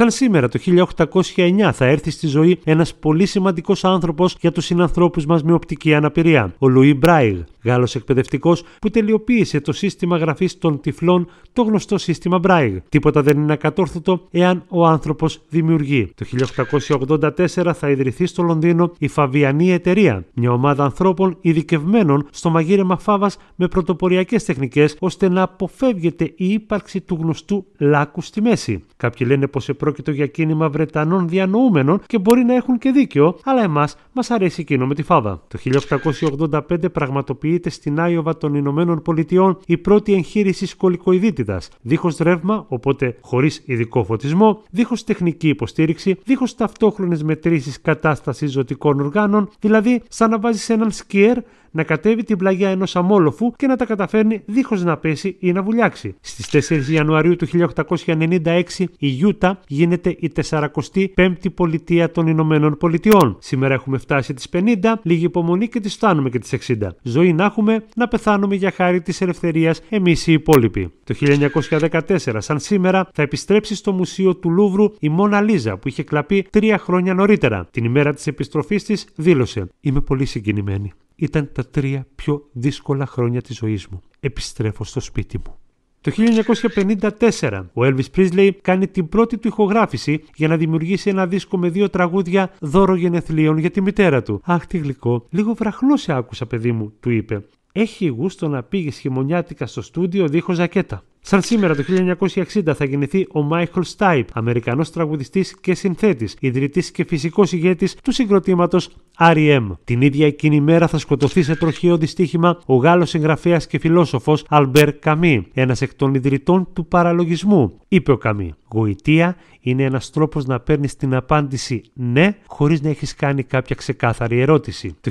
Σαν σήμερα το 1809 θα έρθει στη ζωή ένας πολύ σημαντικός άνθρωπος για τους συνανθρώπους μας με οπτική αναπηρία, ο Λουί Μπράιγ. Γάλλος εκπαιδευτικός που τελειοποίησε το σύστημα γραφής των τυφλών, το γνωστό σύστημα Braille. Τίποτα δεν είναι ακατόρθωτο εάν ο άνθρωπος δημιουργεί. Το 1884 θα ιδρυθεί στο Λονδίνο η Φαβιανή Εταιρεία, μια ομάδα ανθρώπων ειδικευμένων στο μαγείρεμα φάβας με πρωτοποριακές τεχνικές ώστε να αποφεύγεται η ύπαρξη του γνωστού λάκου στη μέση. Κάποιοι λένε πως επρόκειτο για κίνημα Βρετανών διανοούμενων και μπορεί να έχουν και δίκιο, αλλά εμάς μας αρέσει εκείνο με τη φάβα. Το 1885 πραγματοποιεί είτε στην Άιωβα των Ηνωμένων Πολιτειών η πρώτη εγχείρηση κολικοειδίτιδα, δίχως ρεύμα, οπότε χωρίς ειδικό φωτισμό, δίχως τεχνική υποστήριξη, δίχως ταυτόχρονες μετρήσεις κατάστασης ζωτικών οργάνων, δηλαδή σαν να βάζεις έναν σκιέρ να κατέβει την πλαγιά ενός αμόλοφου και να τα καταφέρνει δίχως να πέσει ή να βουλιάξει. Στις 4 Ιανουαρίου του 1896 η Γιούτα γίνεται η 45η πολιτεία των Ηνωμένων Πολιτειών. Σήμερα έχουμε φτάσει τις 50, λίγη υπομονή και τις φτάνουμε και τις 60. Ζωή να έχουμε, να πεθάνουμε για χάρη της ελευθερίας εμείς οι υπόλοιποι. Το 1914, σαν σήμερα, θα επιστρέψει στο Μουσείο του Λούβρου η Μόνα Λίζα που είχε κλαπεί τρία χρόνια νωρίτερα. Την ημέρα της επιστροφής της δήλωσε: Είμαι πολύ συγκινημένη ήταν τα τρία πιο δύσκολα χρόνια της ζωής μου. Επιστρέφω στο σπίτι μου. Το 1954 ο Elvis Presley κάνει την πρώτη του ηχογράφηση για να δημιουργήσει ένα δίσκο με δύο τραγούδια δώρο γενεθλίων για τη μητέρα του. Αχ τι γλυκό, λίγο βραχνό σε άκουσα παιδί μου, του είπε. Έχει γούστο να πήγες χειμωνιάτικα στο στούντιο δίχως ζακέτα. Σαν σήμερα το 1960 θα γεννηθεί ο Μάικλ Στάιπ, Αμερικανός τραγουδιστής και συνθέτης, ιδρυτής και φυσικός ηγέτης του συγκροτήματος R.E.M. Την ίδια εκείνη η μέρα θα σκοτωθεί σε τροχαίο δυστύχημα ο Γάλλος συγγραφέας και φιλόσοφος Αλμπέρ Καμί, ένας εκ των ιδρυτών του παραλογισμού, είπε ο Καμί. Γοητεία είναι ένας τρόπος να παίρνεις την απάντηση ναι χωρίς να έχεις κάνει κάποια ξεκάθαρη ερώτηση. Το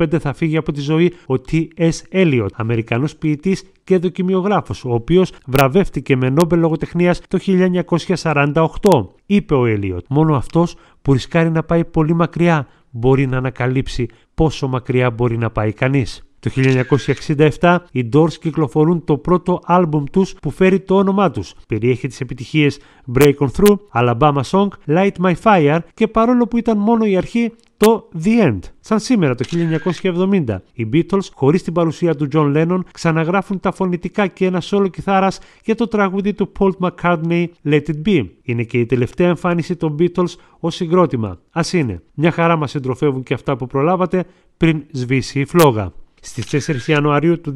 1965 θα φύγει από τη ζωή ο T.S. Eliot, Αμερικανός ποιητής και δοκιμιογράφος, ο οποίος βραβεύτηκε με Νόμπελ λογοτεχνίας το 1948. Είπε ο Έλιοτ, μόνο αυτός που ρισκάρει να πάει πολύ μακριά μπορεί να ανακαλύψει πόσο μακριά μπορεί να πάει κανείς. Το 1967 οι Doors κυκλοφορούν το πρώτο άλμπουμ τους που φέρει το όνομά τους. Περιέχει τις επιτυχίες Break On Through, Alabama Song, Light My Fire και παρόλο που ήταν μόνο η αρχή το The End. Σαν σήμερα το 1970, οι Beatles, χωρίς την παρουσία του John Lennon, ξαναγράφουν τα φωνητικά και ένα σόλο κιθάρας για το τραγούδι του Paul McCartney Let It Be. Είναι και η τελευταία εμφάνιση των Beatles ως συγκρότημα. Ας είναι. Μια χαρά μας συντροφεύουν και αυτά που προλάβατε πριν σβήσει η φλόγα. Στις 4 Ιανουαρίου του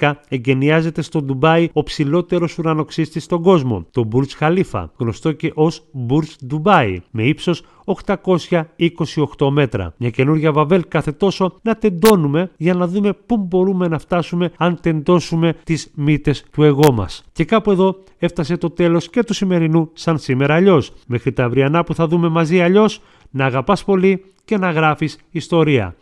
2010 εγκαινιάζεται στο Ντουμπάι ο ψηλότερος ουρανοξύστης στον κόσμο, το Burj Χαλίφα, γνωστό και ως Burj Ντουμπάι, με ύψος 828 μέτρα. Μια καινούργια βαβέλ κάθε τόσο να τεντώνουμε για να δούμε πού μπορούμε να φτάσουμε αν τεντώσουμε τις μύτες του εγώ μας. Και κάπου εδώ έφτασε το τέλος και του σημερινού σαν σήμερα αλλιώς. Μέχρι τα αυριανά που θα δούμε μαζί αλλιώς, να αγαπάς πολύ και να γράφεις ιστορία.